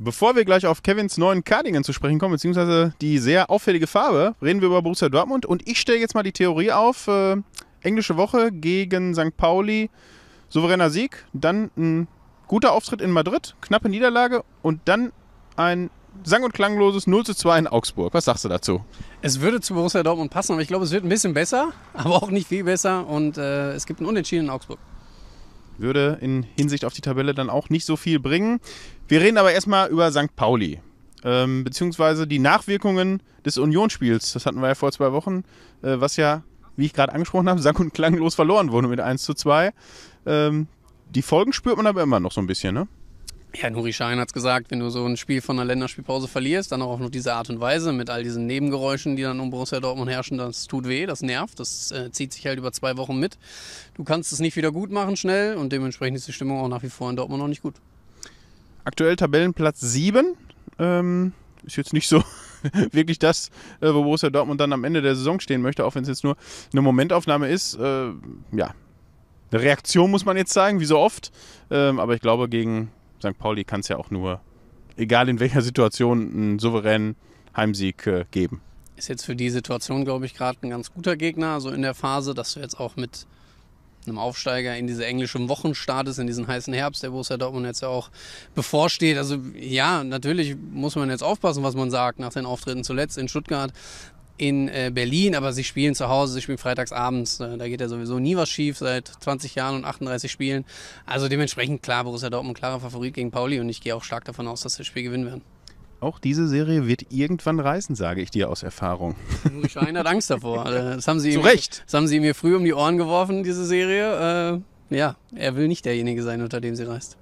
Bevor wir gleich auf Kevins neuen Cardigan zu sprechen kommen, beziehungsweise die sehr auffällige Farbe, reden wir über Borussia Dortmund. Und ich stelle jetzt mal die Theorie auf: äh, englische Woche gegen St. Pauli, souveräner Sieg, dann ein guter Auftritt in Madrid, knappe Niederlage und dann ein sang- und klangloses 0 zu 2 in Augsburg. Was sagst du dazu? Es würde zu Borussia Dortmund passen, aber ich glaube, es wird ein bisschen besser, aber auch nicht viel besser. Und äh, es gibt einen Unentschieden in Augsburg. Würde in Hinsicht auf die Tabelle dann auch nicht so viel bringen. Wir reden aber erstmal über St. Pauli. Ähm, beziehungsweise die Nachwirkungen des Unionsspiels. Das hatten wir ja vor zwei Wochen, äh, was ja, wie ich gerade angesprochen habe, sang- und klanglos verloren wurde mit 1 zu 2. Ähm, die Folgen spürt man aber immer noch so ein bisschen, ne? Ja, Nuri Schein hat es gesagt, wenn du so ein Spiel von einer Länderspielpause verlierst, dann auch noch diese Art und Weise mit all diesen Nebengeräuschen, die dann um Borussia Dortmund herrschen, das tut weh, das nervt, das äh, zieht sich halt über zwei Wochen mit. Du kannst es nicht wieder gut machen schnell und dementsprechend ist die Stimmung auch nach wie vor in Dortmund noch nicht gut. Aktuell Tabellenplatz 7. Ähm, ist jetzt nicht so wirklich das, äh, wo Borussia Dortmund dann am Ende der Saison stehen möchte, auch wenn es jetzt nur eine Momentaufnahme ist. Äh, ja, eine Reaktion muss man jetzt sagen, wie so oft. Ähm, aber ich glaube, gegen St. Pauli kann es ja auch nur, egal in welcher Situation, einen souveränen Heimsieg äh, geben. Ist jetzt für die Situation, glaube ich, gerade ein ganz guter Gegner. Also in der Phase, dass du jetzt auch mit einem Aufsteiger in diese englischen Wochen startest, in diesen heißen Herbst, der Borussia Dortmund jetzt ja auch bevorsteht. Also ja, natürlich muss man jetzt aufpassen, was man sagt nach den Auftritten zuletzt in Stuttgart in äh, Berlin, aber sie spielen zu Hause, sie spielen freitags abends. Äh, da geht ja sowieso nie was schief seit 20 Jahren und 38 Spielen. Also dementsprechend klar, Borussia Dortmund klarer Favorit gegen Pauli und ich gehe auch stark davon aus, dass sie das Spiel gewinnen werden. Auch diese Serie wird irgendwann reißen, sage ich dir aus Erfahrung. Schein hat Angst davor. Äh, das haben sie Zu ihm, Recht. Das haben sie mir früh um die Ohren geworfen, diese Serie. Äh, ja, er will nicht derjenige sein, unter dem sie reist.